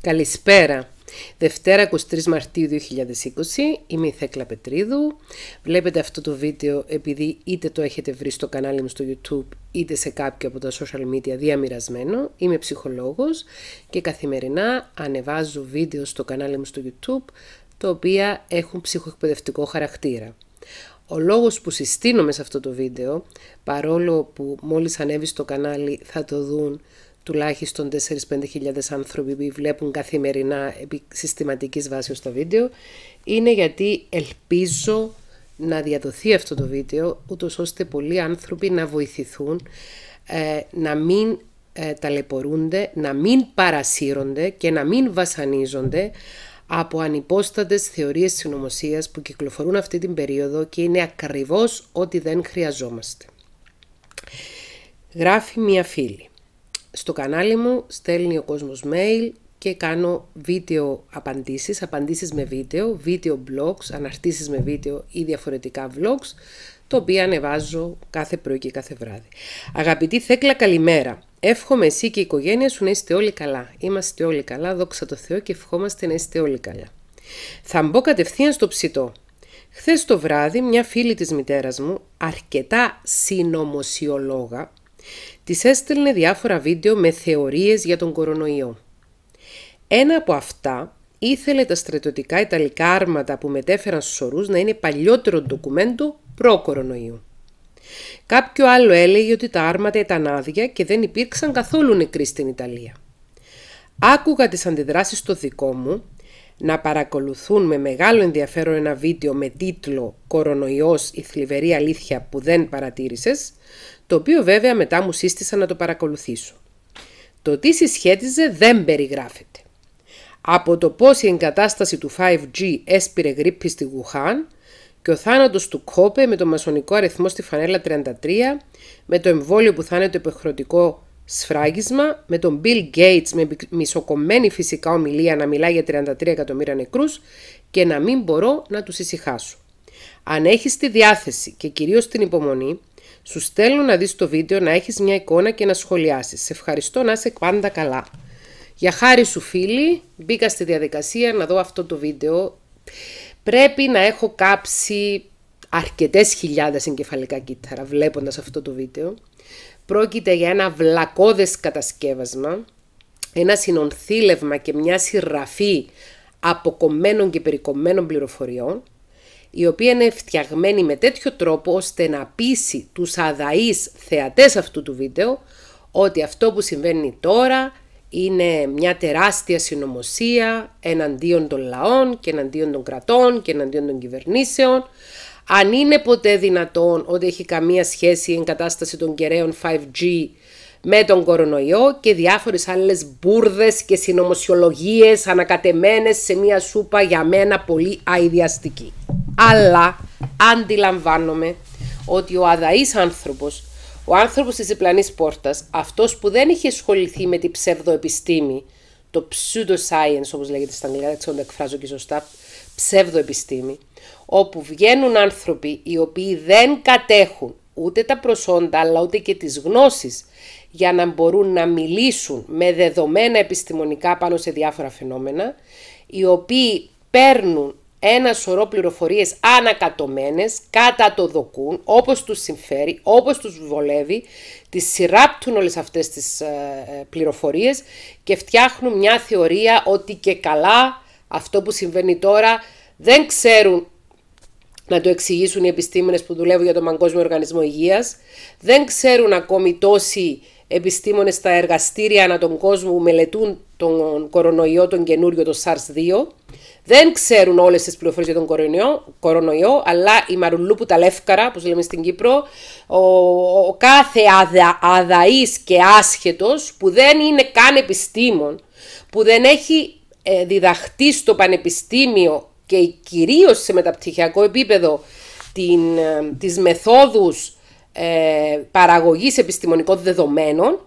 Καλησπέρα. Δευτέρα 23 Μαρτίου 2020, είμαι η Θέκλα Πετρίδου. Βλέπετε αυτό το βίντεο επειδή είτε το έχετε βρει στο κανάλι μου στο YouTube είτε σε κάποιο από τα social media διαμοιρασμένο. Είμαι ψυχολόγος και καθημερινά ανεβάζω βίντεο στο κανάλι μου στο YouTube τα οποία έχουν ψυχοεκπαιδευτικό χαρακτήρα. Ο λόγος που συστήνω σε αυτό το βίντεο, παρόλο που μόλις ανέβει στο κανάλι θα το δουν τουλάχιστον 4-5 άνθρωποι που βλέπουν καθημερινά επί συστηματικής βάσης το βίντεο, είναι γιατί ελπίζω να διαδοθεί αυτό το βίντεο, ούτως ώστε πολλοί άνθρωποι να βοηθηθούν, ε, να μην ε, ταλαιπωρούνται, να μην παρασύρονται και να μην βασανίζονται από ανυπόστατες θεωρίες συνωμοσίας που κυκλοφορούν αυτή την περίοδο και είναι ακριβώς ό,τι δεν χρειαζόμαστε. Γράφει μία φίλη στο κανάλι μου στέλνει ο κόσμος mail και κάνω βίντεο απαντήσεις, απαντήσεις με βίντεο, βίντεο blogs, αναρτήσεις με βίντεο ή διαφορετικά vlogs, το οποίο ανεβάζω κάθε πρωί και κάθε βράδυ. Αγαπητή Θέκλα, καλημέρα. Εύχομαι εσύ και η οικογένεια σου να είστε όλοι καλά. Είμαστε όλοι καλά, δόξα τω Θεώ και ευχόμαστε να είστε όλοι καλά. Θα μπω κατευθείαν στο ψητό. Χθες το βράδυ μια φίλη της μητέρας μου, αρκετά συνωμοσιολόγα, Τη έστελνε διάφορα βίντεο με θεωρίες για τον κορονοϊό. Ένα από αυτά ήθελε τα στρατιωτικά ιταλικά άρματα που μετέφεραν στους σωρούς να είναι παλιότερο ντοκουμέντο προ-κορονοϊού. Κάποιο άλλο έλεγε ότι τα άρματα ήταν άδεια και δεν υπήρξαν καθόλου νεκροί στην Ιταλία. Άκουγα τις αντιδράσεις στο δικό μου να παρακολουθούν με μεγάλο ενδιαφέρον ένα βίντεο με τίτλο «Κορονοϊός, η θλιβερή αλήθεια που δεν παρατήρησες», το οποίο βέβαια μετά μου σύστησα να το παρακολουθήσω. Το τι συσχέτιζε δεν περιγράφεται. Από το πώς η εγκατάσταση του 5G έσπηρε γρήπη στη Γουχάν και ο θάνατος του Κόπε με το μασονικό αριθμό στη φανέλα 33, με το εμβόλιο που θα είναι το υποχρεωτικό σφράγισμα, με τον Bill Gates με μισοκομμένη φυσικά ομιλία να μιλά για 33 εκατομμύρια νεκρούς και να μην μπορώ να τους ησυχάσω. Αν έχεις τη διάθεση και κυρίως την υπομονή, σου στέλνω να δεις το βίντεο, να έχεις μια εικόνα και να σχολιάσεις. Σε ευχαριστώ να είσαι πάντα καλά. Για χάρη σου φίλοι, μπήκα στη διαδικασία να δω αυτό το βίντεο. Πρέπει να έχω κάψει αρκετές χιλιάδες εγκεφαλικά κύτταρα βλέποντας αυτό το βίντεο. Πρόκειται για ένα βλακώδες κατασκεύασμα, ένα συνονθήλευμα και μια συρραφή αποκομμένων και περικομμένων πληροφοριών η οποία είναι φτιαγμένη με τέτοιο τρόπο ώστε να πείσει τους αδαείς θεατές αυτού του βίντεο ότι αυτό που συμβαίνει τώρα είναι μια τεράστια συνωμοσία εναντίον των λαών και εναντίον των κρατών και εναντίον των κυβερνήσεων. Αν είναι ποτέ δυνατόν ότι έχει καμία σχέση η εγκατάσταση των κεραίων 5G με τον κορονοϊό και διάφορες άλλες μπουρδες και συνωμοσιολογίες ανακατεμένες σε μια σούπα για μένα πολύ αειδιαστική. Αλλά αντιλαμβάνομαι ότι ο αδαής άνθρωπος, ο άνθρωπος της διπλανής πόρτας, αυτός που δεν είχε ασχοληθεί με την ψευδοεπιστήμη, το pseudoscience όπως λέγεται στα αγγλικά, δεν ξέρω το εκφράζω και σωστά, ψευδοεπιστήμη, όπου βγαίνουν άνθρωποι οι οποίοι δεν κατέχουν ούτε τα προσόντα αλλά ούτε και τις γνώσεις για να μπορούν να μιλήσουν με δεδομένα επιστημονικά πάνω σε διάφορα φαινόμενα, οι οποίοι παίρνουν ένα σωρό πληροφορίες ανακατωμένες, κατά το δοκούν, όπως τους συμφέρει, όπως τους βολεύει, τις σειράπτουν όλες αυτές τις ε, ε, πληροφορίες και φτιάχνουν μια θεωρία ότι και καλά αυτό που συμβαίνει τώρα δεν ξέρουν να το εξηγήσουν οι επιστήμονες που δουλεύουν για τον Παγκόσμιο Οργανισμό Υγείας. Δεν ξέρουν ακόμη τόσοι επιστήμονες στα εργαστήρια ανά τον κόσμο που μελετούν τον κορονοϊό, τον καινούριο, το SARS-2. Δεν ξέρουν όλες τις πληροφορίες για τον κορονοϊό, αλλά η που τα Λεύκαρα, όπως λέμε στην Κύπρο, ο, κάθε αδα, αδαής και άσχετος που δεν είναι καν επιστήμον, που δεν έχει ε, στο πανεπιστήμιο και κυρίως σε μεταπτυχιακό επίπεδο την, ε, τις μεθόδους ε, παραγωγής επιστημονικών δεδομένων,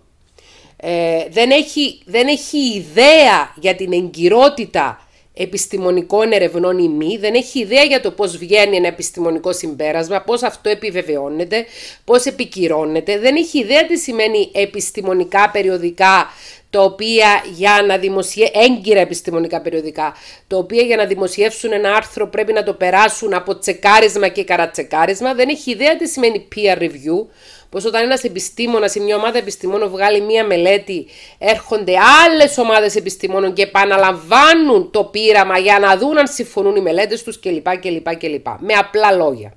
ε, δεν, έχει, δεν έχει ιδέα για την εγκυρότητα επιστημονικών ερευνών ή μη, δεν έχει ιδέα για το πώς βγαίνει ένα επιστημονικό συμπέρασμα, πώς αυτό επιβεβαιώνεται, πώς επικυρώνεται, δεν έχει ιδέα τι σημαίνει επιστημονικά περιοδικά, τα οποία για να δημοσιεύσουν, έγκυρα επιστημονικά περιοδικά, τα οποία για να δημοσιεύσουν ένα άρθρο πρέπει να το περάσουν από τσεκάρισμα και καρατσεκάρισμα, δεν έχει ιδέα τι σημαίνει peer review, πως όταν ένας επιστήμονας ή μια ομάδα επιστημόνων βγάλει μια μελέτη, έρχονται άλλες ομάδες επιστημόνων και επαναλαμβάνουν το πείραμα για να δουν αν συμφωνούν οι μελέτες τους κλπ, κλπ, κλπ. Με απλά λόγια.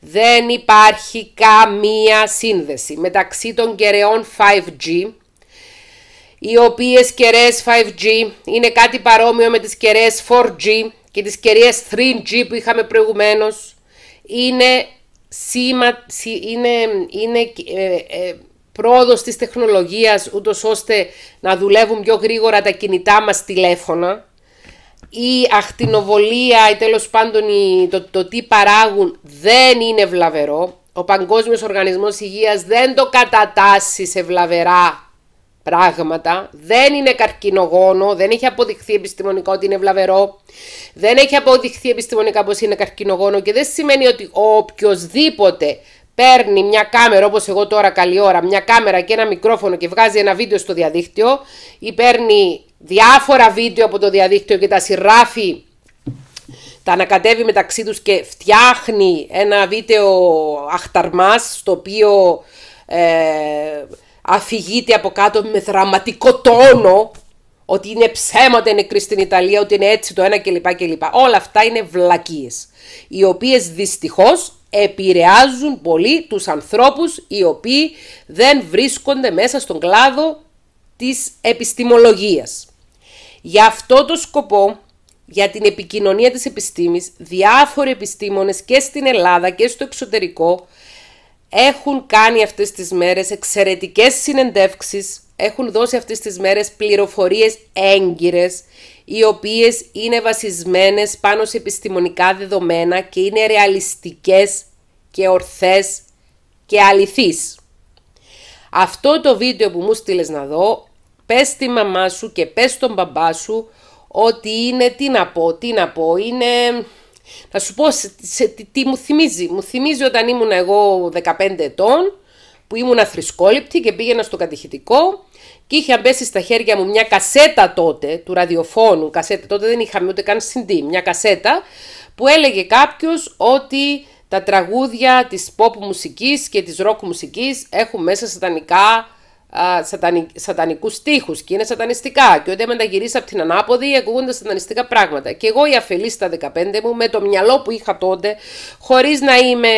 Δεν υπάρχει καμία σύνδεση μεταξύ των κεραιών 5G, οι οποίες κεραίες 5G είναι κάτι παρόμοιο με τις κεραίες 4G και τις κεραίες 3G που είχαμε προηγουμένως. Είναι σήμα, είναι, είναι ε, ε, πρόοδος της τεχνολογίας ούτως ώστε να δουλεύουν πιο γρήγορα τα κινητά μας τηλέφωνα η ακτινοβολία ή τέλος πάντων η, το, το τι παράγουν δεν είναι βλαβερό. Ο Παγκόσμιος Οργανισμός Υγείας δεν το κατατάσσει σε βλαβερά πράγματα, δεν είναι καρκινογόνο, δεν έχει αποδειχθεί επιστημονικά ότι είναι βλαβερό, δεν έχει αποδειχθεί επιστημονικά πως είναι καρκινογόνο και δεν σημαίνει ότι οποιοδήποτε παίρνει μια κάμερα όπως εγώ τώρα καλή ώρα, μια κάμερα και ένα μικρόφωνο και βγάζει ένα βίντεο στο διαδίκτυο ή παίρνει διάφορα βίντεο από το διαδίκτυο και τα σειράφει τα ανακατεύει μεταξύ τους και φτιάχνει ένα βίντεο αχταρμάς στο οποίο ε, αφηγείται από κάτω με δραματικό τόνο ότι είναι ψέματα νεκροί στην Ιταλία, ότι είναι έτσι το ένα κλπ. κλπ. Όλα αυτά είναι βλακίες, οι οποίες δυστυχώς επηρεάζουν πολύ τους ανθρώπους οι οποίοι δεν βρίσκονται μέσα στον κλάδο της επιστημολογίας. Για αυτό το σκοπό, για την επικοινωνία της επιστήμης, διάφοροι επιστήμονες και στην Ελλάδα και στο εξωτερικό έχουν κάνει αυτές τις μέρες εξαιρετικές συνεντεύξεις, έχουν δώσει αυτές τις μέρες πληροφορίες έγκυρες, οι οποίες είναι βασισμένες πάνω σε επιστημονικά δεδομένα και είναι ρεαλιστικές και ορθές και αληθείς. Αυτό το βίντεο που μου στείλες να δω, πες τη μαμά σου και πες τον μπαμπά σου ότι είναι, τι να πω, τι να πω, είναι να σου πω σε, τι, μου θυμίζει. Μου θυμίζει όταν ήμουν εγώ 15 ετών, που ήμουν αθρησκόληπτη και πήγαινα στο κατηχητικό και είχε μπέσει στα χέρια μου μια κασέτα τότε του ραδιοφώνου. Κασέτα, τότε δεν είχαμε ούτε καν συντή, Μια κασέτα που έλεγε κάποιος ότι τα τραγούδια της pop μουσικής και της rock μουσικής έχουν μέσα σατανικά α, στίχου σατανικούς στίχους και είναι σατανιστικά και όταν γυρίσει από την ανάποδη ακούγονται σατανιστικά πράγματα. Και εγώ η αφελή στα 15 μου με το μυαλό που είχα τότε χωρίς να είμαι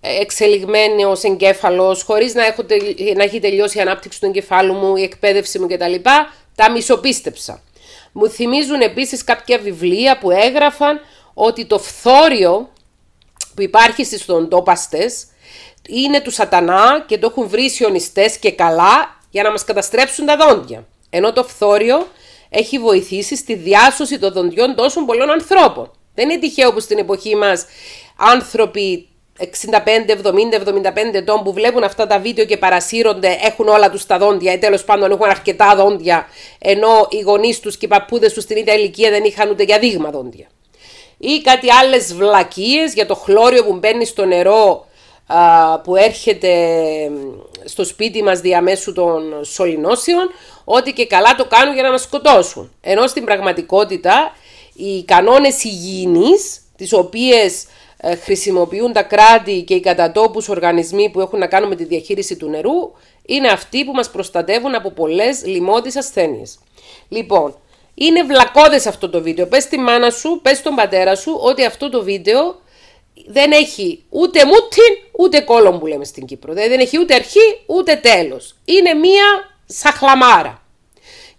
ε, ως εγκέφαλος, χωρίς να, έχω, να έχει τελειώσει η ανάπτυξη του εγκεφάλου μου, η εκπαίδευση μου κτλ. Τα μισοπίστεψα. Μου θυμίζουν επίσης κάποια βιβλία που έγραφαν ότι το φθόριο που υπάρχει στις τοντόπαστες είναι του σατανά και το έχουν βρει και καλά για να μας καταστρέψουν τα δόντια. Ενώ το φθόριο έχει βοηθήσει στη διάσωση των δοντιών τόσων πολλών ανθρώπων. Δεν είναι τυχαίο που στην εποχή μας άνθρωποι 65, 70, 75 ετών που βλέπουν αυτά τα βίντεο και παρασύρονται, έχουν όλα τους τα δόντια ή ε, τέλος πάντων έχουν αρκετά δόντια, ενώ οι γονείς τους και οι παππούδες τους στην ίδια ηλικία δεν είχαν ούτε για δείγμα δόντια. Ή κάτι άλλες βλακίες για το χλώριο που μπαίνει στο νερό που έρχεται στο σπίτι μας διαμέσου των σωληνώσεων ότι και καλά το κάνουν για να μας σκοτώσουν. Ενώ στην πραγματικότητα οι κανόνες υγιεινής, τις οποίες ε, χρησιμοποιούν τα κράτη και οι κατατόπους οργανισμοί που έχουν να κάνουν με τη διαχείριση του νερού, είναι αυτοί που μας προστατεύουν από πολλές λοιμώδεις ασθένειες. Λοιπόν, είναι βλακώδες αυτό το βίντεο. Πες τη μάνα σου, πες τον πατέρα σου ότι αυτό το βίντεο δεν έχει ούτε μούτιν ούτε κόλλον που λέμε στην Κύπρο. Δηλαδή δεν έχει ούτε αρχή ούτε τέλος. Είναι μία σαχλαμάρα.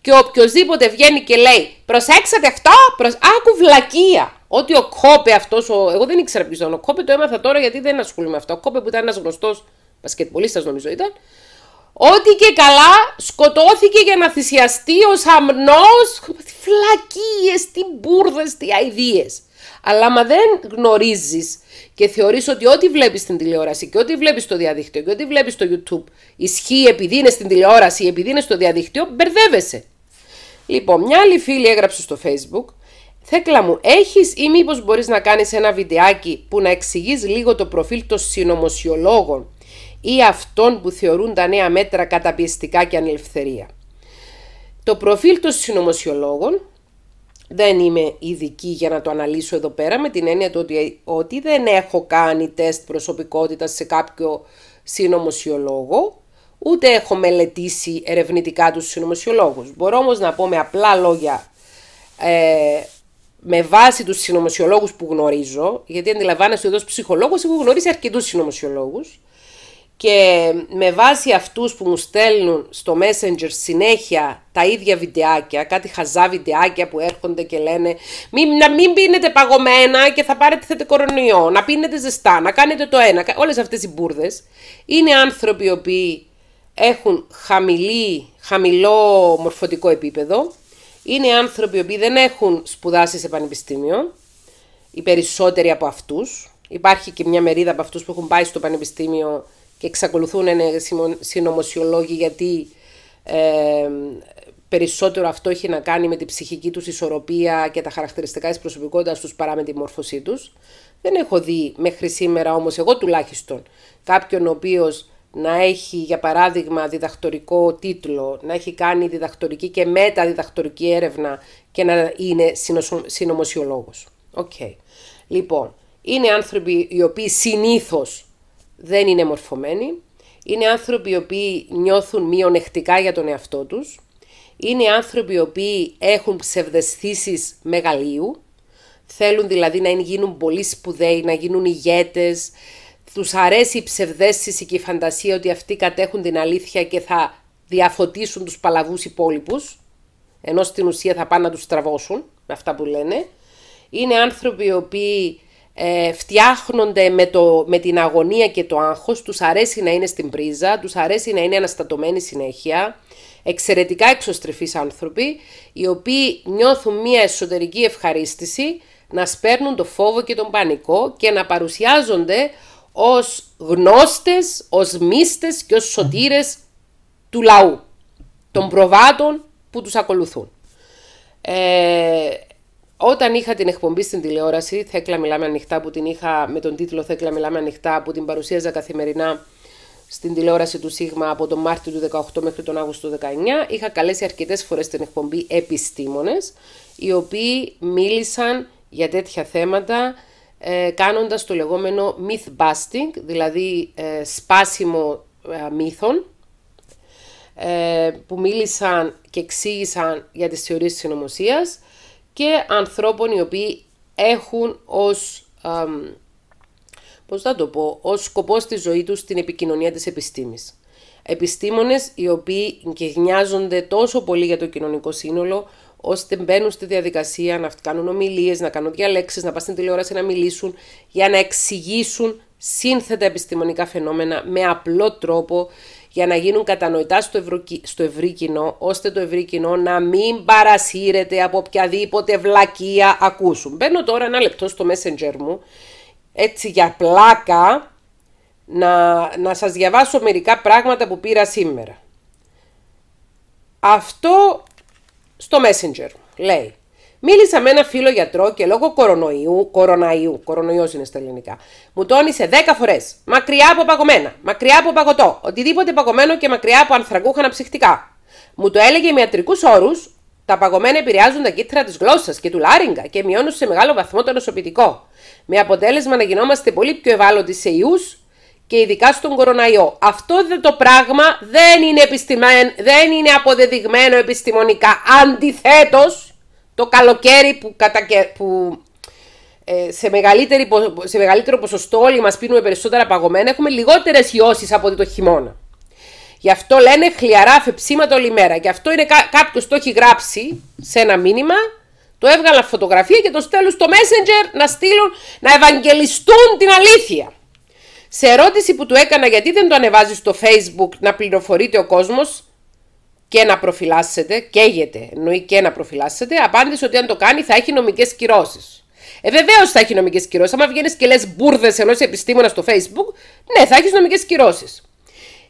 Και οποιοδήποτε βγαίνει και λέει προσέξατε αυτό, προσ... άκου βλακεία. Ότι ο Κόπε αυτός, εγώ δεν ήξερα ποιος ήταν ο Κόπε, το έμαθα τώρα γιατί δεν ασχολούμαι με αυτό. Ο Κόπε που ήταν ένας γνωστός πασκετπολίστα, νομίζω ήταν. Ότι και καλά σκοτώθηκε για να θυσιαστεί ο Αμνό. φλακίε, τι μπουρδες, τι αειδίε. Αλλά άμα δεν γνωρίζεις και θεωρείς ότι ό,τι βλέπεις στην τηλεόραση και ό,τι βλέπεις στο διαδίκτυο και ό,τι βλέπεις στο YouTube ισχύει επειδή είναι στην τηλεόραση ή επειδή είναι στο διαδίκτυο, μπερδεύεσαι. Λοιπόν, μια άλλη φίλη έγραψε στο Facebook. Θέκλα μου, έχεις ή μήπως μπορείς να κάνεις ένα βιντεάκι που να εξηγείς λίγο το προφίλ των συνωμοσιολόγων ή αυτών που θεωρούν τα νέα μέτρα καταπιεστικά και ανελευθερία. Το προφίλ των συνωμοσιολόγων δεν είμαι ειδική για να το αναλύσω εδώ πέρα με την έννοια του ότι, ε, ότι δεν έχω κάνει τεστ προσωπικότητας σε κάποιο συνωμοσιολόγο, ούτε έχω μελετήσει ερευνητικά τους συνωμοσιολόγους. Μπορώ όμως να πω με απλά λόγια, ε, με βάση τους συνωμοσιολόγους που γνωρίζω, γιατί αντιλαμβάνεστε ότι ως ψυχολόγος έχω γνωρίσει αρκετούς συνωμοσιολόγους, και με βάση αυτούς που μου στέλνουν στο Messenger συνέχεια τα ίδια βιντεάκια, κάτι χαζά βιντεάκια που έρχονται και λένε μην, να μην πίνετε παγωμένα και θα πάρετε θέτε κορονοϊό, να πίνετε ζεστά, να κάνετε το ένα, όλες αυτές οι μπουρδες είναι άνθρωποι οι οποίοι έχουν χαμηλή, χαμηλό μορφωτικό επίπεδο, είναι άνθρωποι οι οποίοι δεν έχουν σπουδάσει σε πανεπιστήμιο, οι περισσότεροι από αυτούς, υπάρχει και μια μερίδα από αυτούς που έχουν πάει στο πανεπιστήμιο και εξακολουθούν να είναι συνωμοσιολόγοι γιατί ε, περισσότερο αυτό έχει να κάνει με τη ψυχική τους ισορροπία και τα χαρακτηριστικά της προσωπικότητας τους παρά με τη μόρφωσή τους. Δεν έχω δει μέχρι σήμερα όμως εγώ τουλάχιστον κάποιον ο οποίος να έχει για παράδειγμα διδακτορικό τίτλο, να έχει κάνει διδακτορική και μεταδιδακτορική έρευνα και να είναι συνωμοσιολόγος. Okay. Λοιπόν, είναι άνθρωποι οι οποίοι συνήθως δεν είναι μορφωμένοι, είναι άνθρωποι οι οποίοι νιώθουν μειονεκτικά για τον εαυτό τους, είναι άνθρωποι οι οποίοι έχουν ψευδεστήσεις μεγαλείου, θέλουν δηλαδή να γίνουν πολύ σπουδαίοι, να γίνουν ηγέτες, τους αρέσει η ψευδέστηση και η φαντασία ότι αυτοί κατέχουν την αλήθεια και θα διαφωτίσουν τους παλαβούς υπόλοιπους, ενώ στην ουσία θα πάνε να τους τραβώσουν αυτά που λένε. Είναι άνθρωποι οι οποίοι ε, φτιάχνονται με, το, με την αγωνία και το άγχος, τους αρέσει να είναι στην πρίζα, τους αρέσει να είναι αναστατωμένοι συνέχεια, εξαιρετικά εξωστρεφείς άνθρωποι, οι οποίοι νιώθουν μια εσωτερική ευχαρίστηση να σπέρνουν το φόβο και τον πανικό και να παρουσιάζονται ως γνώστες, ως μίστες και ως σωτήρες του λαού, των προβάτων που τους ακολουθούν. Ε, όταν είχα την εκπομπή στην τηλεόραση, Θέκλα Μιλάμε Ανοιχτά, που την είχα με τον τίτλο Θέκλα Μιλάμε Ανοιχτά, που την παρουσίαζα καθημερινά στην τηλεόραση του Σίγμα από τον Μάρτιο του 18 μέχρι τον Αύγουστο του 19, είχα καλέσει αρκετές φορές την εκπομπή επιστήμονες, οι οποίοι μίλησαν για τέτοια θέματα κάνοντα ε, κάνοντας το λεγόμενο myth busting, δηλαδή ε, σπάσιμο ε, μύθων, που μίλησαν και εξήγησαν για τις θεωρίες της συνωμοσίας, και ανθρώπων οι οποίοι έχουν ως, α, πώς θα το πω, ως σκοπό στη ζωή τους την επικοινωνία της επιστήμης. Επιστήμονες οι οποίοι γνιάζονται τόσο πολύ για το κοινωνικό σύνολο, ώστε μπαίνουν στη διαδικασία να κάνουν ομιλίες, να κάνουν διαλέξεις, να πάνε στην τηλεόραση να μιλήσουν για να εξηγήσουν σύνθετα επιστημονικά φαινόμενα με απλό τρόπο για να γίνουν κατανοητά στο, ευρυ... κοινό, ώστε το ευρύ κοινό να μην παρασύρεται από οποιαδήποτε βλακεία ακούσουν. Μπαίνω τώρα ένα λεπτό στο messenger μου, έτσι για πλάκα, να, να σας διαβάσω μερικά πράγματα που πήρα σήμερα. Αυτό στο messenger λέει Μίλησα με ένα φίλο γιατρό και λόγω κορονοϊού, κοροναϊού, κορονοϊός είναι στα ελληνικά, μου τόνισε 10 φορές. Μακριά από παγωμένα, μακριά από παγωτό, οτιδήποτε παγωμένο και μακριά από ανθρακούχανα ψυχτικά. Μου το έλεγε με ιατρικούς όρους, τα παγωμένα επηρεάζουν τα κύτταρα της γλώσσας και του λάριγκα και μειώνουν σε μεγάλο βαθμό το νοσοποιητικό. Με αποτέλεσμα να γινόμαστε πολύ πιο ευάλωτοι σε ιούς και ειδικά στον κοροναϊό. Αυτό το πράγμα δεν είναι, δεν είναι αποδεδειγμένο επιστημονικά. Αντιθέτως! το καλοκαίρι που, κατα... που ε, σε, μεγαλύτερη, σε μεγαλύτερο ποσοστό όλοι μας πίνουμε περισσότερα παγωμένα, έχουμε λιγότερες ιώσεις από το χειμώνα. Γι' αυτό λένε χλιαρά φεψίματα όλη μέρα. Γι' αυτό είναι κά- κάποιος το έχει γράψει σε ένα μήνυμα, το έβγαλα φωτογραφία και το στέλνουν στο Messenger να στείλουν, να ευαγγελιστούν την αλήθεια. Σε ερώτηση που του έκανα γιατί δεν το ανεβάζεις στο Facebook να πληροφορείται ο κόσμος, και να προφυλάσσετε, καίγεται, εννοεί και να προφυλάσσετε, απάντησε ότι αν το κάνει θα έχει νομικές κυρώσεις. Ε, βεβαίως θα έχει νομικές κυρώσεις. Άμα βγαίνεις και λες μπουρδες ενός επιστήμονα στο Facebook, ναι, θα έχεις νομικές κυρώσεις.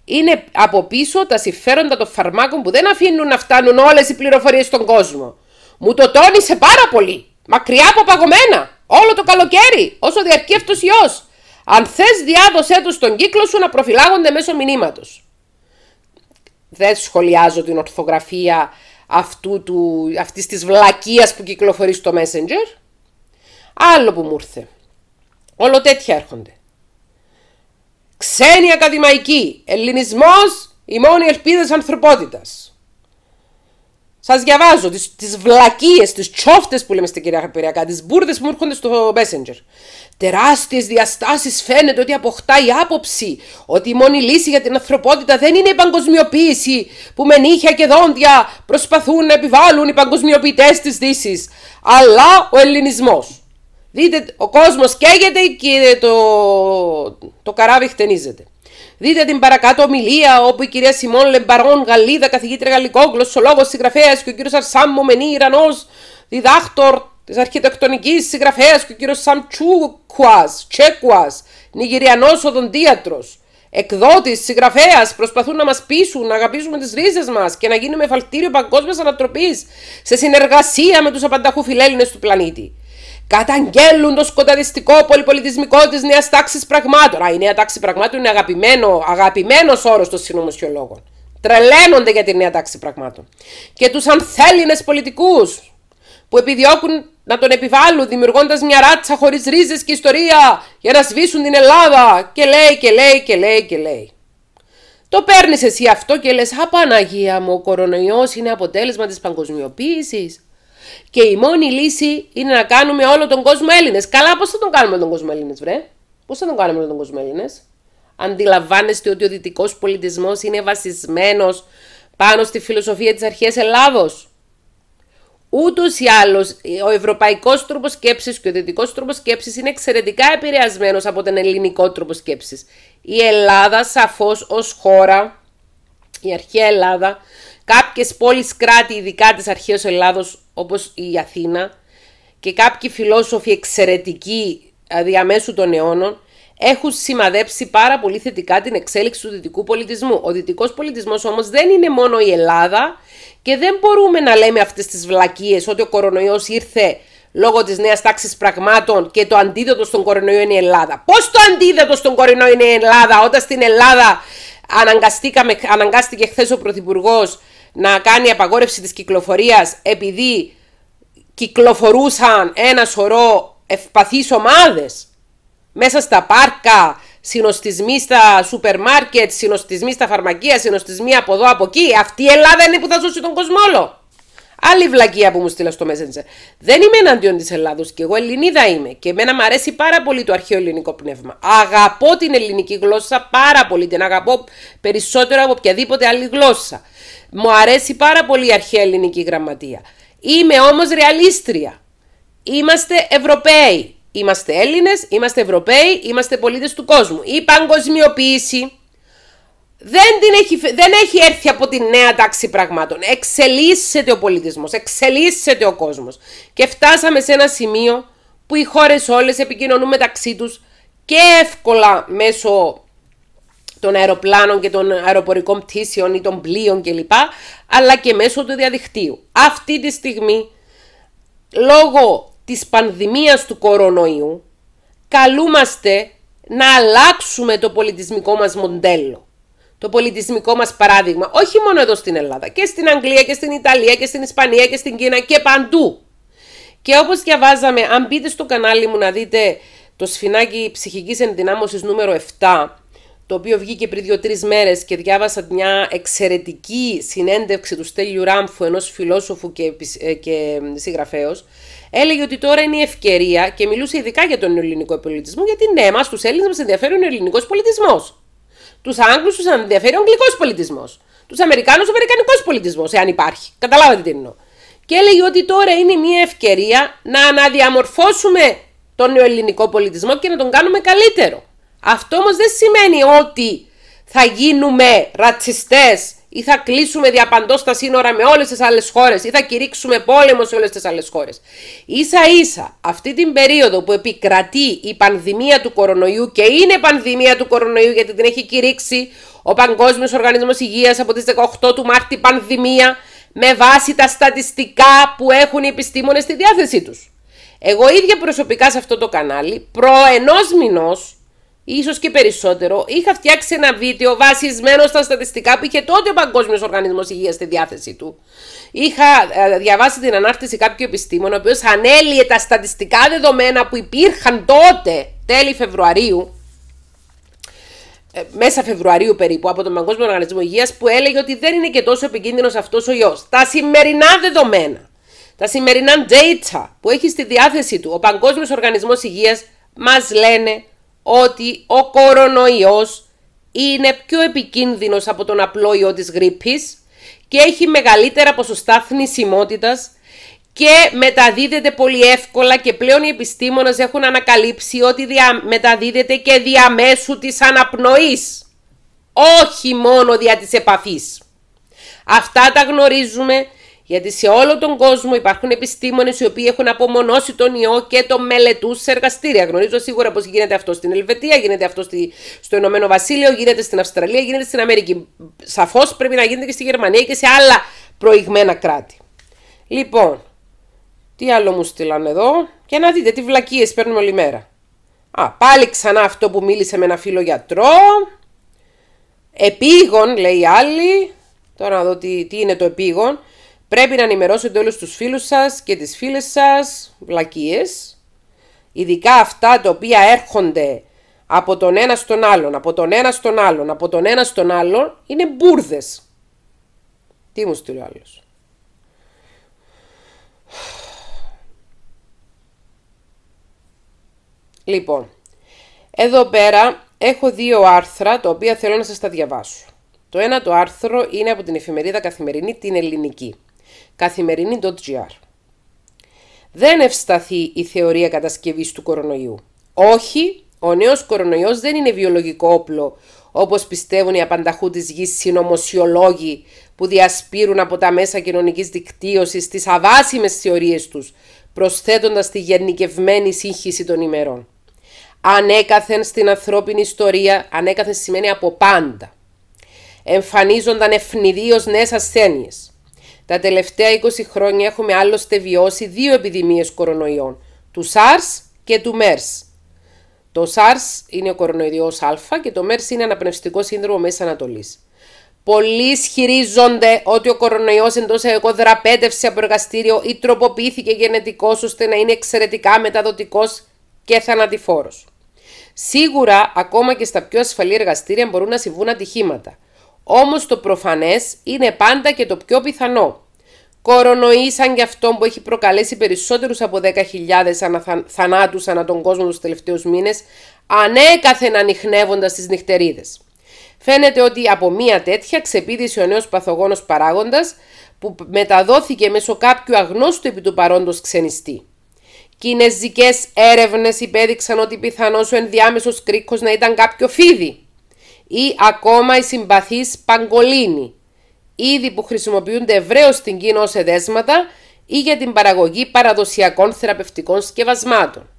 Είναι από πίσω τα συμφέροντα των φαρμάκων που δεν αφήνουν να φτάνουν όλες οι πληροφορίες στον κόσμο. Μου το τόνισε πάρα πολύ. Μακριά από παγωμένα. Όλο το καλοκαίρι, όσο διαρκεί αυτός ιός. Αν θες, διάδοσέ του στον κύκλο σου να προφυλάγονται μέσω μηνύματος δεν σχολιάζω την ορθογραφία αυτού του, αυτής της βλακείας που κυκλοφορεί στο Messenger. Άλλο που μου ήρθε. Όλο τέτοια έρχονται. Ξένοι ακαδημαϊκοί. Ελληνισμός η μόνη ελπίδα της ανθρωπότητας. Σας διαβάζω τις τις βλακίες, τις τσόφτες που λέμε στην κυρία Χαρπηριακά, τις μπουρδες που μου έρχονται στο Messenger. Τεράστιες διαστάσεις φαίνεται ότι αποκτά η άποψη ότι η μόνη λύση για την ανθρωπότητα δεν είναι η παγκοσμιοποίηση που με νύχια και δόντια προσπαθούν να επιβάλλουν οι παγκοσμιοποιητές της Δύσης, αλλά ο ελληνισμός. Δείτε, ο κόσμος καίγεται και το, το καράβι χτενίζεται. Δείτε την παρακάτω ομιλία όπου η κυρία Σιμών Λεμπαρόν, Γαλλίδα, καθηγήτρια γαλλικό, γλωσσολόγο, συγγραφέας και ο κύριος Αρσάμ Μομενή, Ιρανός, διδάκτορ της αρχιτεκτονικής συγγραφέας και ο κύριος Σαμτσούκουας, Τσέκουας, Νιγηριανός οδοντίατρος. Εκδότης, συγγραφέας προσπαθούν να μας πείσουν να αγαπήσουμε τις ρίζες μας και να γίνουμε εφαλτήριο παγκόσμιας ανατροπής σε συνεργασία με τους απανταχού φιλέλληνες του πλανήτη καταγγέλουν το σκοταδιστικό πολυπολιτισμικό της νέας τάξης πραγμάτων. Α, η νέα τάξη πραγμάτων είναι αγαπημένο, αγαπημένος όρος των συνωμοσιολόγων. Τρελαίνονται για τη νέα τάξη πραγμάτων. Και τους ανθέληνες πολιτικούς που επιδιώκουν να τον επιβάλλουν δημιουργώντας μια ράτσα χωρίς ρίζες και ιστορία για να σβήσουν την Ελλάδα. Και λέει και λέει και λέει και λέει. Το παίρνεις εσύ αυτό και λες, «Α Παναγία μου, ο κορονοιό είναι αποτέλεσμα της παγκοσμιοποίησης. Και η μόνη λύση είναι να κάνουμε όλο τον κόσμο Έλληνες. Καλά, πώς θα τον κάνουμε τον κόσμο Έλληνες, βρε. Πώς θα τον κάνουμε τον κόσμο Έλληνες. Αντιλαμβάνεστε ότι ο δυτικός πολιτισμός είναι βασισμένος πάνω στη φιλοσοφία της αρχαίας Ελλάδος. Ούτως ή άλλως, ο ευρωπαϊκός τρόπος σκέψης και ο δυτικός τρόπος σκέψης είναι εξαιρετικά επηρεασμένος από τον ελληνικό τρόπο σκέψης. Η Ελλάδα, σαφώς ως χώρα, η αρχαία Ελλάδα, Κάποιες πόλεις κράτη, ειδικά της αρχαίας Ελλάδος, όπως η Αθήνα, και κάποιοι φιλόσοφοι εξαιρετικοί διαμέσου δηλαδή, των αιώνων, έχουν σημαδέψει πάρα πολύ θετικά την εξέλιξη του δυτικού πολιτισμού. Ο δυτικός πολιτισμός όμως δεν είναι μόνο η Ελλάδα και δεν μπορούμε να λέμε αυτές τις βλακίες ότι ο κορονοϊός ήρθε λόγω της νέας τάξης πραγμάτων και το αντίδοτο στον κορονοϊό είναι η Ελλάδα. Πώς το αντίδοτο στον κορονοϊό είναι η Ελλάδα, όταν στην Ελλάδα αναγκαστήκαμε, αναγκάστηκε χθες ο Πρωθυπουργός να κάνει απαγόρευση της κυκλοφορίας επειδή κυκλοφορούσαν ένα σωρό ευπαθείς ομάδες μέσα στα πάρκα, συνοστισμοί στα σούπερ μάρκετ, συνοστισμοί στα φαρμακεία, συνοστισμοί από εδώ από εκεί. Αυτή η Ελλάδα είναι που θα ζούσε τον όλο. Άλλη βλακία που μου στείλα στο Messenger. Δεν είμαι εναντίον της Ελλάδος και εγώ Ελληνίδα είμαι. Και εμένα μου αρέσει πάρα πολύ το αρχαίο ελληνικό πνεύμα. Αγαπώ την ελληνική γλώσσα πάρα πολύ. Την αγαπώ περισσότερο από οποιαδήποτε άλλη γλώσσα. Μου αρέσει πάρα πολύ η αρχαία ελληνική γραμματεία. Είμαι όμως ρεαλίστρια. Είμαστε Ευρωπαίοι. Είμαστε Έλληνες, είμαστε Ευρωπαίοι, είμαστε πολίτες του κόσμου. Η παγκοσμιοποίηση δεν, την έχει, δεν έχει έρθει από τη νέα τάξη πραγμάτων. Εξελίσσεται ο πολιτισμός, εξελίσσεται ο κόσμος. Και φτάσαμε σε ένα σημείο που οι χώρες όλες επικοινωνούν μεταξύ τους και εύκολα μέσω των αεροπλάνων και των αεροπορικών πτήσεων ή των πλοίων κλπ. Αλλά και μέσω του διαδικτύου. Αυτή τη στιγμή, λόγω της πανδημίας του κορονοϊού, καλούμαστε να αλλάξουμε το πολιτισμικό μας μοντέλο το πολιτισμικό μας παράδειγμα, όχι μόνο εδώ στην Ελλάδα, και στην Αγγλία και στην Ιταλία και στην Ισπανία και στην Κίνα και παντού. Και όπως διαβάζαμε, αν μπείτε στο κανάλι μου να δείτε το σφινάκι ψυχικής ενδυνάμωσης νούμερο 7, το οποίο βγήκε πριν δύο-τρει μέρες και διάβασα μια εξαιρετική συνέντευξη του Στέλιου Ράμφου, ενός φιλόσοφου και, ε, και έλεγε ότι τώρα είναι η ευκαιρία και μιλούσε ειδικά για τον ελληνικό πολιτισμό, γιατί ναι, μας τους Έλληνες μας ενδιαφέρει ο ελληνικός πολιτισμός. Τους Άγγλους τους ενδιαφέρει ο αγγλικός πολιτισμός. Τους Αμερικάνους ο αμερικανικός πολιτισμός, εάν υπάρχει. Καταλάβατε τι εννοώ. Και έλεγε ότι τώρα είναι μια ευκαιρία να αναδιαμορφώσουμε τον νεοελληνικό πολιτισμό και να τον κάνουμε καλύτερο. Αυτό όμως δεν σημαίνει ότι θα γίνουμε ρατσιστές ή θα κλείσουμε διαπαντός τα σύνορα με όλες τις άλλες χώρες, ή θα κηρύξουμε πόλεμο σε όλες τις άλλες χώρες. σα ίσα, αυτή την περίοδο που επικρατεί η πανδημία του κορονοϊού και είναι πανδημία του κορονοϊού γιατί την έχει κηρύξει ο Παγκόσμιος Οργανισμός Υγείας από τις 18 του Μάρτη πανδημία με βάση τα στατιστικά που έχουν οι επιστήμονες στη διάθεσή τους. Εγώ ίδια προσωπικά σε αυτό το κανάλι, προ ενός μηνός, ίσως και περισσότερο, είχα φτιάξει ένα βίντεο βασισμένο στα στατιστικά που είχε τότε ο Παγκόσμιος Οργανισμός Υγείας στη διάθεσή του. Είχα ε, διαβάσει την ανάρτηση κάποιου επιστήμονα, ο οποίος ανέλυε τα στατιστικά δεδομένα που υπήρχαν τότε, τέλη Φεβρουαρίου, ε, μέσα Φεβρουαρίου περίπου, από τον Παγκόσμιο Οργανισμό Υγείας, που έλεγε ότι δεν είναι και τόσο επικίνδυνος αυτός ο ιός. Τα σημερινά δεδομένα, τα σημερινά data που έχει στη διάθεση του ο Παγκόσμιος Οργανισμός Υγείας, μας λένε ότι ο κορονοϊός είναι πιο επικίνδυνος από τον απλό ιό της γρήπης και έχει μεγαλύτερα ποσοστά θνησιμότητας και μεταδίδεται πολύ εύκολα και πλέον οι επιστήμονες έχουν ανακαλύψει ότι δια... μεταδίδεται και διαμέσου της αναπνοής. Όχι μόνο δια της επαφής. Αυτά τα γνωρίζουμε γιατί σε όλο τον κόσμο υπάρχουν επιστήμονες οι οποίοι έχουν απομονώσει τον ιό και το μελετούς σε εργαστήρια. Γνωρίζω σίγουρα πώ γίνεται αυτό στην Ελβετία, γίνεται αυτό στη, στο Ηνωμένο Βασίλειο, γίνεται στην Αυστραλία, γίνεται στην Αμερική. Σαφώς πρέπει να γίνεται και στη Γερμανία και σε άλλα προηγμένα κράτη. Λοιπόν, τι άλλο μου στείλαν εδώ. Και να δείτε τι βλακίες παίρνουμε όλη μέρα. Α, πάλι ξανά αυτό που μίλησε με ένα φίλο γιατρό. Επίγον, λέει η άλλη. Τώρα να δω τι, τι είναι το επίγον. Πρέπει να ενημερώσετε όλους τους φίλους σας και τις φίλες σας βλακίες, ειδικά αυτά τα οποία έρχονται από τον ένα στον άλλον, από τον ένα στον άλλον, από τον ένα στον άλλον, είναι μπουρδες. Τι μου στείλει ο άλλος. Λοιπόν, εδώ πέρα έχω δύο άρθρα τα οποία θέλω να σας τα διαβάσω. Το ένα το άρθρο είναι από την εφημερίδα καθημερινή την ελληνική καθημερινή.gr. Δεν ευσταθεί η θεωρία κατασκευής του κορονοϊού. Όχι, ο νέος κορονοϊός δεν είναι βιολογικό όπλο, όπως πιστεύουν οι απανταχού της γης συνωμοσιολόγοι που διασπείρουν από τα μέσα κοινωνικής δικτύωσης τις αβάσιμες θεωρίες τους, προσθέτοντας τη γενικευμένη σύγχυση των ημερών. Ανέκαθεν στην ανθρώπινη ιστορία, ανέκαθεν σημαίνει από πάντα. Εμφανίζονταν ευνηδίως νέες ασθένειες. Τα τελευταία 20 χρόνια έχουμε άλλωστε βιώσει δύο επιδημίες κορονοϊών, του SARS και του MERS. Το SARS είναι ο κορονοϊδιός Α και το MERS είναι αναπνευστικό σύνδρομο Μέσης Ανατολής. Πολλοί ισχυρίζονται ότι ο κορονοϊός εντός εγώ δραπέτευσε από εργαστήριο ή τροποποιήθηκε γενετικό ώστε να είναι εξαιρετικά μεταδοτικός και θανατηφόρος. Σίγουρα, ακόμα και στα πιο ασφαλή εργαστήρια μπορούν να συμβούν ατυχήματα. Όμως το προφανές είναι πάντα και το πιο πιθανό. Κορονοήσαν και αυτόν που έχει προκαλέσει περισσότερους από 10.000 θανάτους ανά τον κόσμο τους τελευταίους μήνες, ανέκαθεν ανοιχνεύοντας τις νυχτερίδες. Φαίνεται ότι από μία τέτοια ξεπίδησε ο νέος παθογόνος παράγοντας που μεταδόθηκε μέσω κάποιου αγνώστου επί του παρόντος ξενιστή. Κινέζικες έρευνες υπέδειξαν ότι πιθανώς ο ενδιάμεσος κρίκος να ήταν κάποιο φίδι ή ακόμα οι συμπαθείς παγκολινη είδη που χρησιμοποιούνται ευρέως στην Κίνα ως εδέσματα ή για την παραγωγή παραδοσιακών θεραπευτικών σκευασμάτων.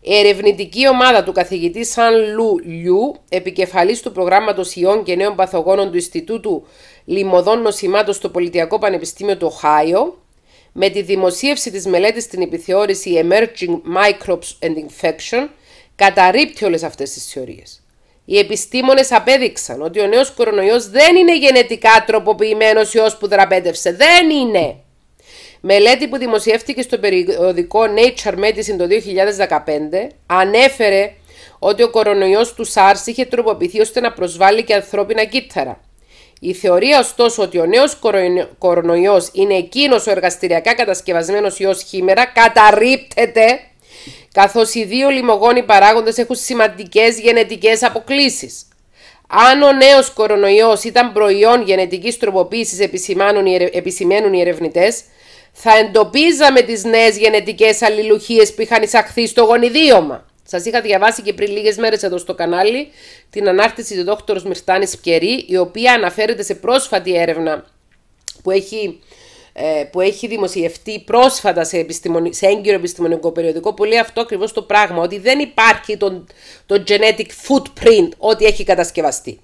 Η ερευνητική ομάδα του καθηγητή Σαν Λου Λιού, επικεφαλής του προγράμματος ιών και νέων παθογόνων του Ινστιτούτου Λιμωδών Νοσημάτων στο Πολιτιακό Πανεπιστήμιο του Οχάιο, με τη δημοσίευση της μελέτης στην επιθεώρηση Emerging Microbes and Infection, καταρρύπτει όλες αυτές τις θεωρίες. Οι επιστήμονες απέδειξαν ότι ο νέος κορονοϊός δεν είναι γενετικά τροποποιημένος ιός που δραπέτευσε. Δεν είναι. Μελέτη που δημοσιεύτηκε στο περιοδικό Nature Medicine το 2015 ανέφερε ότι ο κορονοϊός του SARS είχε τροποποιηθεί ώστε να προσβάλλει και ανθρώπινα κύτταρα. Η θεωρία ωστόσο ότι ο νέος κορονοϊός είναι εκείνος ο εργαστηριακά κατασκευασμένος ιός χήμερα καταρρύπτεται Καθώς οι δύο λιμογόνοι παράγοντες έχουν σημαντικές γενετικές αποκλίσεις. Αν ο νέος κορονοϊός ήταν προϊόν γενετικής τροποποίησης, επισημαίνουν οι ερευνητές, θα εντοπίζαμε τις νέες γενετικές αλληλουχίες που είχαν εισαχθεί στο γονιδίωμα. Σας είχα διαβάσει και πριν λίγες μέρες εδώ στο κανάλι την ανάρτηση του Δ. Μιρτάνη Πκερή, η οποία αναφέρεται σε πρόσφατη έρευνα που έχει ε, που έχει δημοσιευτεί πρόσφατα σε, επιστημονι... σε έγκυρο επιστημονικό περιοδικό που λέει αυτό ακριβώς το πράγμα, ότι δεν υπάρχει το, genetic footprint ότι έχει κατασκευαστεί.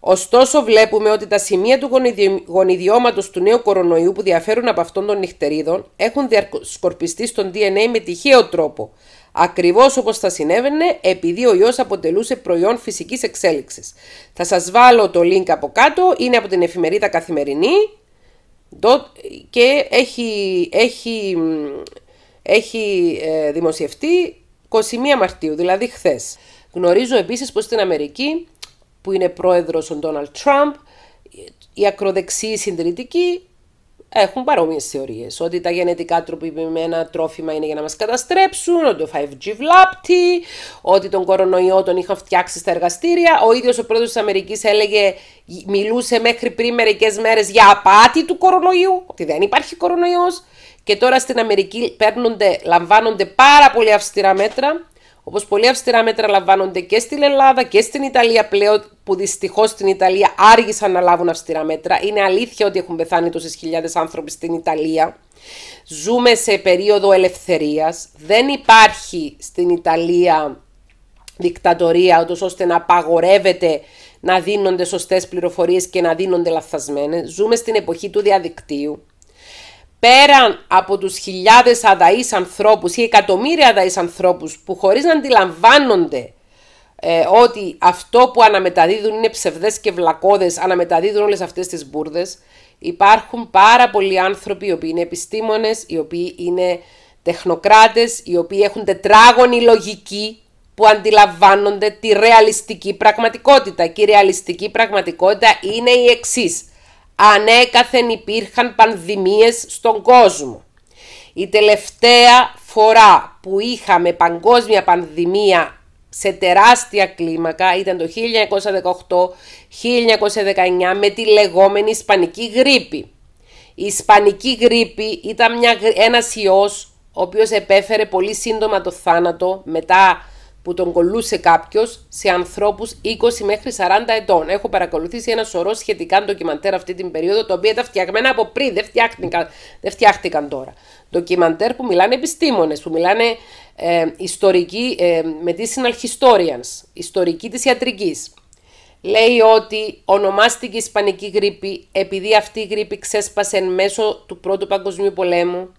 Ωστόσο, βλέπουμε ότι τα σημεία του γονιδιώματος του νέου κορονοϊού που διαφέρουν από αυτών των νυχτερίδων έχουν διασκορπιστεί στον DNA με τυχαίο τρόπο. Ακριβώς όπως θα συνέβαινε επειδή ο ιός αποτελούσε προϊόν φυσικής εξέλιξης. Θα σας βάλω το link από κάτω, είναι από την εφημερίδα Καθημερινή και έχει, έχει, έχει ε, δημοσιευτεί 21 Μαρτίου, δηλαδή χθες. Γνωρίζω επίσης πως στην Αμερική, που είναι πρόεδρος ο Ντόναλτ Τραμπ, η ακροδεξιοί συντηρητικοί έχουν παρόμοιες θεωρίες. Ότι τα γενετικά τροποποιημένα τρόφιμα είναι για να μας καταστρέψουν, ότι το 5G βλάπτει, ότι τον κορονοϊό τον είχαν φτιάξει στα εργαστήρια. Ο ίδιος ο πρόεδρος της Αμερικής έλεγε, μιλούσε μέχρι πριν μερικές μέρες για απάτη του κορονοϊού, ότι δεν υπάρχει κορονοϊός. Και τώρα στην Αμερική λαμβάνονται πάρα πολύ αυστηρά μέτρα όπως πολύ αυστηρά μέτρα λαμβάνονται και στην Ελλάδα και στην Ιταλία πλέον, που δυστυχώς στην Ιταλία άργησαν να λάβουν αυστηρά μέτρα. Είναι αλήθεια ότι έχουν πεθάνει τόσες χιλιάδες άνθρωποι στην Ιταλία. Ζούμε σε περίοδο ελευθερίας. Δεν υπάρχει στην Ιταλία δικτατορία, ώστε να απαγορεύεται να δίνονται σωστές πληροφορίες και να δίνονται λαθασμένες. Ζούμε στην εποχή του διαδικτύου πέραν από τους χιλιάδες αδαείς ανθρώπους ή εκατομμύρια αδαείς ανθρώπους που χωρίς να αντιλαμβάνονται ε, ότι αυτό που αναμεταδίδουν είναι ψευδές και βλακώδες, αναμεταδίδουν όλες αυτές τις μπουρδες, υπάρχουν πάρα πολλοί άνθρωποι οι οποίοι είναι επιστήμονες, οι οποίοι είναι τεχνοκράτες, οι οποίοι έχουν τετράγωνη λογική που αντιλαμβάνονται τη ρεαλιστική πραγματικότητα. Και η ρεαλιστική πραγματικότητα είναι η εξής ανέκαθεν υπήρχαν πανδημίες στον κόσμο. Η τελευταία φορά που είχαμε παγκόσμια πανδημία σε τεράστια κλίμακα ήταν το 1918-1919 με τη λεγόμενη Ισπανική γρήπη. Η Ισπανική γρήπη ήταν μια, ένας ιός ο οποίος επέφερε πολύ σύντομα το θάνατο μετά που τον κολλούσε κάποιος σε ανθρώπους 20 μέχρι 40 ετών. Έχω παρακολουθήσει ένα σωρό σχετικά ντοκιμαντέρ αυτή την περίοδο, τα οποία ήταν φτιαγμένα από πριν, δεν φτιάχτηκαν, δεν φτιάχτηκαν τώρα. Ντοκιμαντέρ που μιλάνε επιστήμονες, που μιλάνε ε, ιστορικοί, ε, με ιστορικοί της ιατρικής. Λέει ότι ονομάστηκε Ισπανική γρήπη επειδή αυτή η γρήπη ξέσπασε εν μέσω του Πρώτου Παγκοσμίου Πολέμου.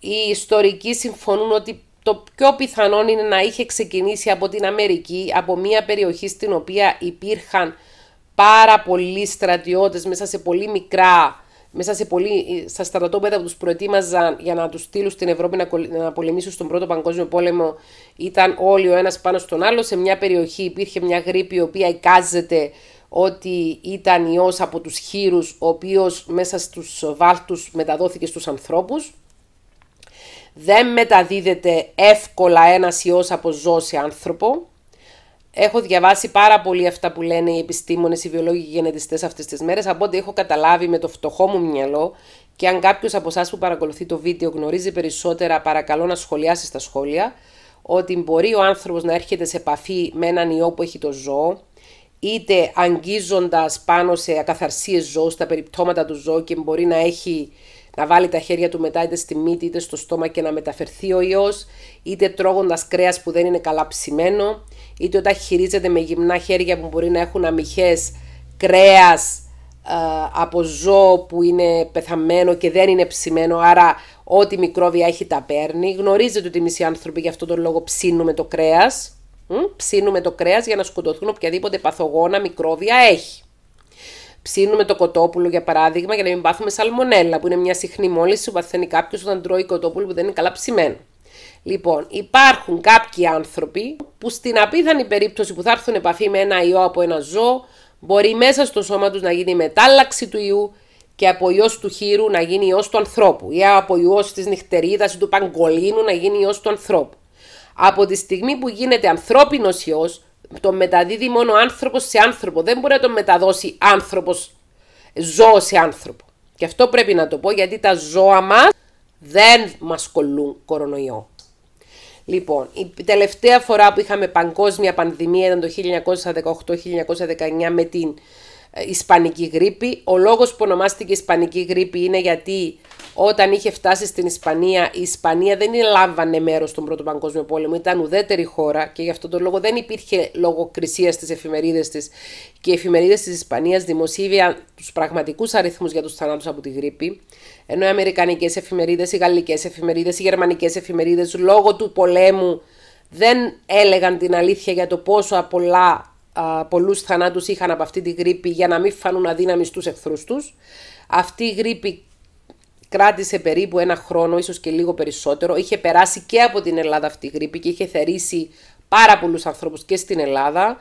Οι ιστορικοί συμφωνούν ότι το πιο πιθανό είναι να είχε ξεκινήσει από την Αμερική, από μια περιοχή στην οποία υπήρχαν πάρα πολλοί στρατιώτες μέσα σε πολύ μικρά, μέσα σε πολύ, ε, στα στρατόπεδα που τους προετοίμαζαν για να τους στείλουν στην Ευρώπη να πολεμήσουν στον Πρώτο Παγκόσμιο Πόλεμο ήταν όλοι ο ένας πάνω στον άλλο. Σε μια περιοχή υπήρχε μια γρήπη η οποία εικάζεται ότι ήταν ιός από τους χείρους, ο οποίος μέσα στους βάλτους μεταδόθηκε στους ανθρώπους. Δεν μεταδίδεται εύκολα ένας ιός από ζώο σε άνθρωπο. Έχω διαβάσει πάρα πολύ αυτά που λένε οι επιστήμονες, οι βιολόγοι και οι γενετιστές αυτές τις μέρες, από έχω καταλάβει με το φτωχό μου μυαλό και αν κάποιος από εσάς που παρακολουθεί το βίντεο γνωρίζει περισσότερα, παρακαλώ να σχολιάσει στα σχόλια, ότι μπορεί ο άνθρωπος να έρχεται σε επαφή με έναν ιό που έχει το ζώο, είτε αγγίζοντας πάνω σε ακαθαρσίες ζώου, στα περιπτώματα του ζώου και μπορεί να έχει να βάλει τα χέρια του μετά είτε στη μύτη είτε στο στόμα και να μεταφερθεί ο ιός, είτε τρώγοντας κρέας που δεν είναι καλά ψημένο, είτε όταν χειρίζεται με γυμνά χέρια που μπορεί να έχουν αμοιχές κρέας ε, από ζώο που είναι πεθαμένο και δεν είναι ψημένο, άρα ό,τι μικρόβια έχει τα παίρνει. Γνωρίζετε ότι μισοί άνθρωποι γι' αυτόν τον λόγο ψήνουμε το κρέας, ψήνουμε το κρέας για να σκοτωθούν οποιαδήποτε παθογόνα μικρόβια έχει. Ψήνουμε το κοτόπουλο, για παράδειγμα, για να μην πάθουμε σαλμονέλα, που είναι μια συχνή μόλις που παθαίνει κάποιος όταν τρώει κοτόπουλο που δεν είναι καλά ψημένο. Λοιπόν, υπάρχουν κάποιοι άνθρωποι που στην απίθανη περίπτωση που θα έρθουν επαφή με ένα ιό από ένα ζώο, μπορεί μέσα στο σώμα τους να γίνει μετάλλαξη του ιού και από ιός του χείρου να γίνει ιός του ανθρώπου, ή από ιός της νυχτερίδας ή του παγκολίνου να γίνει ιός του ανθρώπου. Από τη στιγμή που γίνεται ανθρώπινος ιός, το μεταδίδει μόνο άνθρωπος σε άνθρωπο. Δεν μπορεί να το μεταδώσει άνθρωπος, ζώο σε άνθρωπο. Και αυτό πρέπει να το πω γιατί τα ζώα μας δεν μας κολλούν κορονοϊό. Λοιπόν, η τελευταία φορά που είχαμε παγκόσμια πανδημία ήταν το 1918-1919 με την ε, ισπανική γρήπη. Ο λόγος που ονομάστηκε Ισπανική γρήπη είναι γιατί όταν είχε φτάσει στην Ισπανία, η Ισπανία δεν λάμβανε μέρος στον Πρώτο Παγκόσμιο Πόλεμο, ήταν ουδέτερη χώρα και γι' αυτόν τον λόγο δεν υπήρχε λογοκρισίας στις εφημερίδες της. Και οι εφημερίδες της Ισπανίας δημοσίευαν τους πραγματικούς αριθμούς για τους θανάτους από τη γρήπη, ενώ οι Αμερικανικές εφημερίδες, οι Γαλλικές εφημερίδες, οι Γερμανικές εφημερίδες, λόγω του πολέμου, δεν έλεγαν την αλήθεια για το πόσο πολλά πολλούς θανάτους είχαν από αυτή τη γρήπη για να μην φανούν αδύναμοι στους εχθρούς τους. Αυτή η γρήπη κράτησε περίπου ένα χρόνο, ίσως και λίγο περισσότερο. Είχε περάσει και από την Ελλάδα αυτή η γρήπη και είχε θερήσει πάρα πολλούς ανθρώπους και στην Ελλάδα.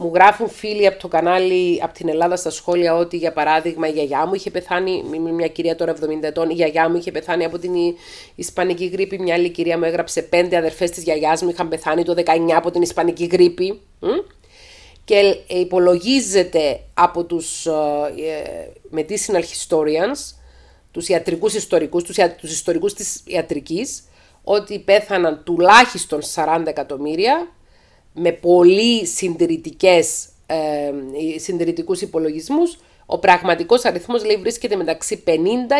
Μου γράφουν φίλοι από το κανάλι από την Ελλάδα στα σχόλια ότι για παράδειγμα η γιαγιά μου είχε πεθάνει, μια κυρία τώρα 70 ετών, η γιαγιά μου είχε πεθάνει από την Ισπανική γρήπη, μια άλλη κυρία μου έγραψε πέντε αδερφές της γιαγιάς μου είχαν πεθάνει το 19 από την Ισπανική γρήπη και υπολογίζεται από τους medicinal ε, historians, ε, τους ιατρικούς ιστορικούς, τους, ια, ιστορικούς της ιατρικής, ότι πέθαναν τουλάχιστον 40 εκατομμύρια με πολύ συντηρητικές, ε, ε, συντηρητικούς υπολογισμούς. Ο πραγματικός αριθμός λέει βρίσκεται μεταξύ 50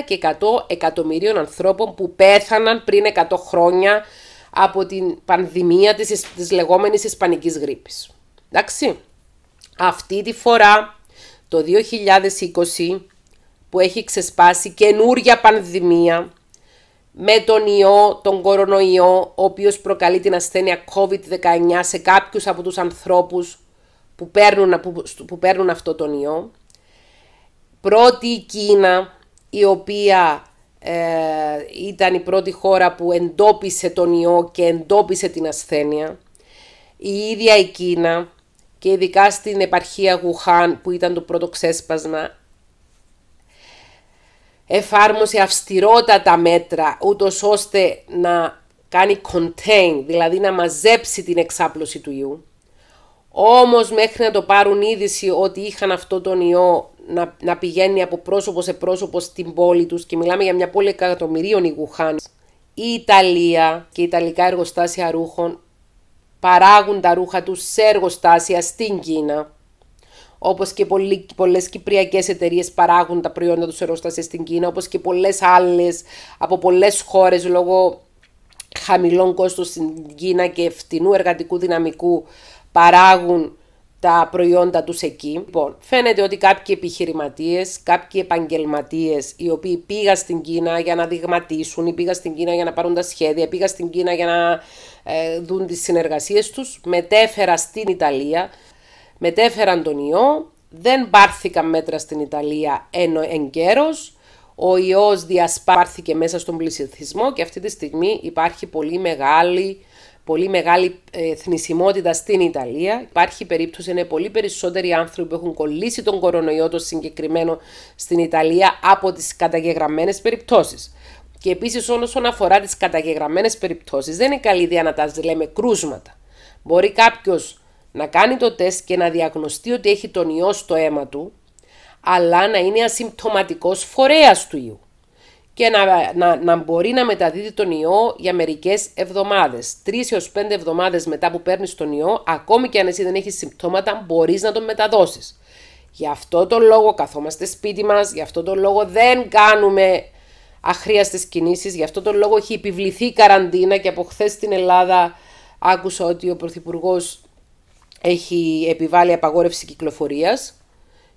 και 100 εκατομμυρίων ανθρώπων που πέθαναν πριν 100 χρόνια από την πανδημία της, της λεγόμενης ισπανικής γρήπης. Εντάξει. Αυτή τη φορά το 2020 που έχει ξεσπάσει καινούρια πανδημία με τον ιό, τον κορονοϊό, ο οποίος προκαλεί την ασθένεια COVID-19 σε κάποιους από τους ανθρώπους που παίρνουν, που, αυτό τον ιό. Πρώτη η Κίνα, η οποία ε, ήταν η πρώτη χώρα που εντόπισε τον ιό και εντόπισε την ασθένεια. Η ίδια η Κίνα και ειδικά στην επαρχία Γουχάν που ήταν το πρώτο ξέσπασμα εφάρμοσε αυστηρότατα μέτρα ούτως ώστε να κάνει contain, δηλαδή να μαζέψει την εξάπλωση του ιού. Όμως μέχρι να το πάρουν είδηση ότι είχαν αυτό τον ιό να, να πηγαίνει από πρόσωπο σε πρόσωπο στην πόλη τους και μιλάμε για μια πόλη εκατομμυρίων η Γουχάν, η Ιταλία και η Ιταλικά εργοστάσια ρούχων παράγουν τα ρούχα τους σε εργοστάσια στην Κίνα. Όπως και πολλές κυπριακές εταιρείες παράγουν τα προϊόντα τους σε εργοστάσια στην Κίνα, όπως και πολλές άλλες από πολλές χώρες λόγω χαμηλών κόστος στην Κίνα και φτηνού εργατικού δυναμικού παράγουν τα προϊόντα τους εκεί. Λοιπόν, φαίνεται ότι κάποιοι επιχειρηματίες, κάποιοι επαγγελματίες οι οποίοι πήγαν στην Κίνα για να δειγματίσουν ή πήγαν στην Κίνα για να πάρουν τα σχέδια, πήγαν στην Κίνα για να ε, δουν τις συνεργασίες τους. Μετέφερα στην Ιταλία, μετέφεραν τον ιό, δεν πάρθηκαν μέτρα στην Ιταλία εν καιρός. Ο ιός διασπάρθηκε μέσα στον πληθυσμό και αυτή τη στιγμή υπάρχει πολύ μεγάλη, πολύ μεγάλη ε, θνησιμότητα στην Ιταλία. Υπάρχει περίπτωση, είναι πολύ περισσότεροι άνθρωποι που έχουν κολλήσει τον κορονοϊό το συγκεκριμένο στην Ιταλία από τις καταγεγραμμένες περιπτώσεις. Και επίσης, όσον αφορά τις καταγεγραμμένες περιπτώσεις, δεν είναι καλή ιδέα να τα λέμε κρούσματα. Μπορεί κάποιος να κάνει το τεστ και να διαγνωστεί ότι έχει τον ιό στο αίμα του, αλλά να είναι ασυμπτωματικός φορέας του ιού και να, να, να μπορεί να μεταδίδει τον ιό για μερικές εβδομάδες. Τρεις έως πέντε εβδομάδες μετά που παίρνεις τον ιό, ακόμη και αν εσύ δεν έχεις συμπτώματα, μπορείς να τον μεταδώσεις. Γι' αυτό τον λόγο καθόμαστε σπίτι μας, γι' αυτό τον λόγο δεν κάνουμε αχρίαστες κινήσεις. Γι' αυτό τον λόγο έχει επιβληθεί η καραντίνα και από χθες στην Ελλάδα άκουσα ότι ο Πρωθυπουργός έχει επιβάλει απαγόρευση κυκλοφορίας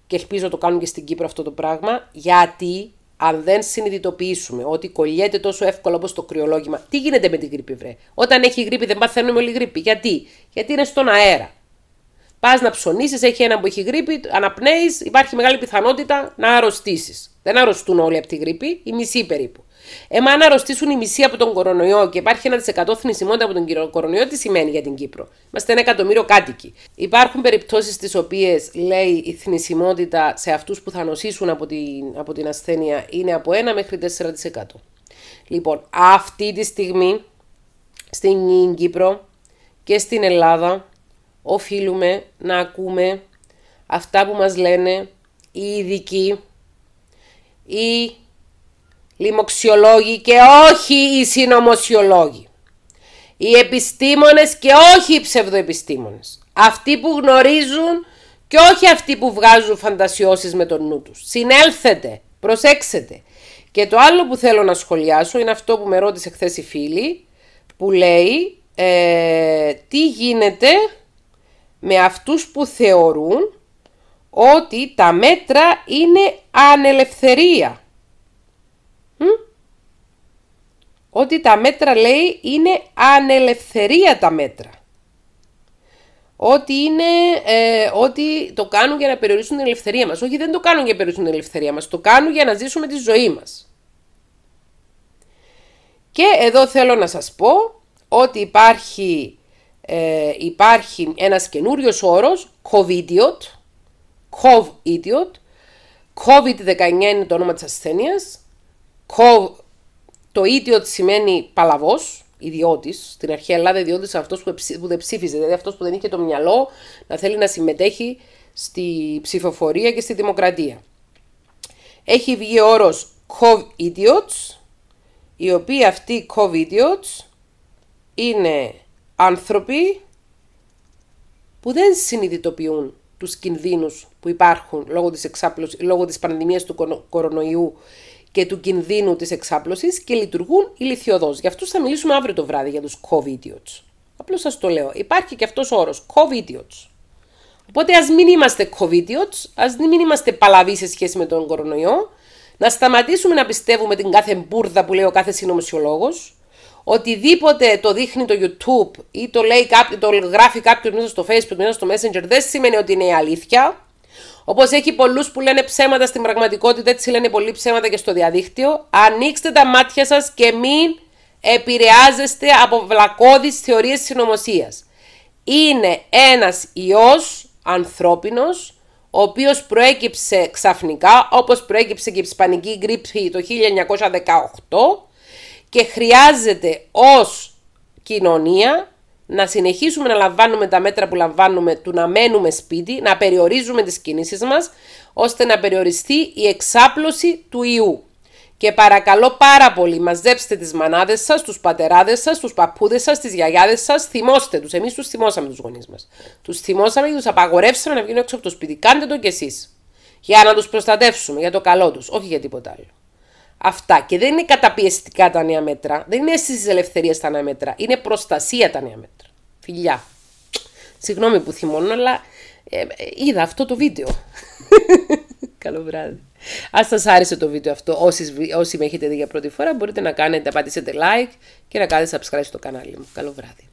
και ελπίζω το κάνουν και στην Κύπρο αυτό το πράγμα, γιατί αν δεν συνειδητοποιήσουμε ότι κολλιέται τόσο εύκολα όπως το κρυολόγημα, τι γίνεται με την γρήπη, βρε. Όταν έχει γρήπη, δεν παθαίνουμε όλη γρήπη. Γιατί? Γιατί είναι στον αέρα. Πας να ψωνίσεις, έχει ένα που έχει γρήπη, αναπνέεις, υπάρχει μεγάλη πιθανότητα να αρρωστήσεις. Δεν αρρωστούν όλοι από τη γρήπη, η μισή περίπου. Εμά αν αρρωστήσουν οι μισοί από τον κορονοϊό και υπάρχει 1% θνησιμότητα από τον κορονοϊό, τι σημαίνει για την Κύπρο. Είμαστε ένα εκατομμύριο κάτοικοι. Υπάρχουν περιπτώσεις στις οποίες λέει η θνησιμότητα σε αυτούς που θα νοσήσουν από την, από την ασθένεια είναι από 1 μέχρι 4%. Λοιπόν, αυτή τη στιγμή στην Κύπρο και στην Ελλάδα οφείλουμε να ακούμε αυτά που μας λένε οι ειδικοί, οι λοιμοξιολόγοι και όχι οι συνωμοσιολόγοι. Οι επιστήμονες και όχι οι ψευδοεπιστήμονες. Αυτοί που γνωρίζουν και όχι αυτοί που βγάζουν φαντασιώσεις με τον νου τους. Συνέλθετε, προσέξετε. Και το άλλο που θέλω να σχολιάσω είναι αυτό που με ρώτησε χθες η φίλη, που λέει ε, τι γίνεται με αυτούς που θεωρούν ότι τα μέτρα είναι ανελευθερία. Μ? Ότι τα μέτρα λέει είναι ανελευθερία τα μέτρα. Ότι, είναι, ε, ότι το κάνουν για να περιορίσουν την ελευθερία μας. Όχι δεν το κάνουν για να περιορίσουν την ελευθερία μας. Το κάνουν για να ζήσουμε τη ζωή μας. Και εδώ θέλω να σας πω ότι υπάρχει ε, υπάρχει ένας καινούριος όρος, COVIDiot, όρος, COVID-19 είναι το όνομα της ασθένειας, COVID, το idiot σημαίνει παλαβός, ιδιώτης. Στην αρχαία Ελλάδα, ιδιώτης αυτός αυτός που δεν ψήφιζε, δηλαδή αυτός που δεν είχε το μυαλό να θέλει να συμμετέχει στη ψηφοφορία και στη δημοκρατία. Έχει βγει ο ορο covid COV-idiots, οι οποίοι αυτοί COV-idiots είναι άνθρωποι που δεν συνειδητοποιούν τους κινδύνους που υπάρχουν λόγω της, εξάπλωσης, λόγω της πανδημίας του κορονοϊού και του κινδύνου της εξάπλωσης και λειτουργούν ηλικιωδώς. Γι' αυτούς θα μιλήσουμε αύριο το βράδυ για τους COVID-idiots. Απλώς σας το λέω. Υπάρχει και αυτός ο όρος, Οπότε ας μην είμαστε COVID-idiots, ας μην είμαστε παλαβοί σε σχέση με τον κορονοϊό, να σταματήσουμε να πιστεύουμε την κάθε μπουρδα που λέει ο κάθε συνωμοσιολόγος, οτιδήποτε το δείχνει το YouTube ή το, λέει κάποιο, το γράφει κάποιο μέσα στο Facebook, μέσα στο Messenger, δεν σημαίνει ότι είναι η αλήθεια. Όπως έχει πολλούς που λένε ψέματα στην πραγματικότητα, έτσι λένε πολλοί ψέματα και στο διαδίκτυο. Ανοίξτε τα μάτια σας και μην επηρεάζεστε από βλακώδεις θεωρίες συνωμοσίας. Είναι ένας ιός ανθρώπινος, ο οποίος προέκυψε ξαφνικά, όπως προέκυψε και η Ισπανική Γκρίψη το 1918, και χρειάζεται ως κοινωνία να συνεχίσουμε να λαμβάνουμε τα μέτρα που λαμβάνουμε του να μένουμε σπίτι, να περιορίζουμε τις κινήσεις μας, ώστε να περιοριστεί η εξάπλωση του ιού. Και παρακαλώ πάρα πολύ, μαζέψτε τις μανάδες σας, τους πατεράδες σας, τους παππούδες σας, τις γιαγιάδες σας, θυμώστε τους. Εμείς τους θυμώσαμε τους γονείς μας. Τους θυμώσαμε και τους απαγορεύσαμε να βγουν έξω από το σπίτι. Κάντε το κι εσείς. Για να τους προστατεύσουμε, για το καλό τους, όχι για τίποτα άλλο. Αυτά. Και δεν είναι καταπιεστικά τα νέα μέτρα. Δεν είναι αίσθηση ελευθερίας τα νέα μέτρα. Είναι προστασία τα νέα μέτρα. Φιλιά. Συγγνώμη που θυμώνω, αλλά ε, ε, είδα αυτό το βίντεο. Καλό βράδυ. Αν σας άρεσε το βίντεο αυτό, όσοι, όσοι με έχετε δει για πρώτη φορά, μπορείτε να κάνετε, να πατήσετε like και να κάνετε subscribe στο κανάλι μου. Καλό βράδυ.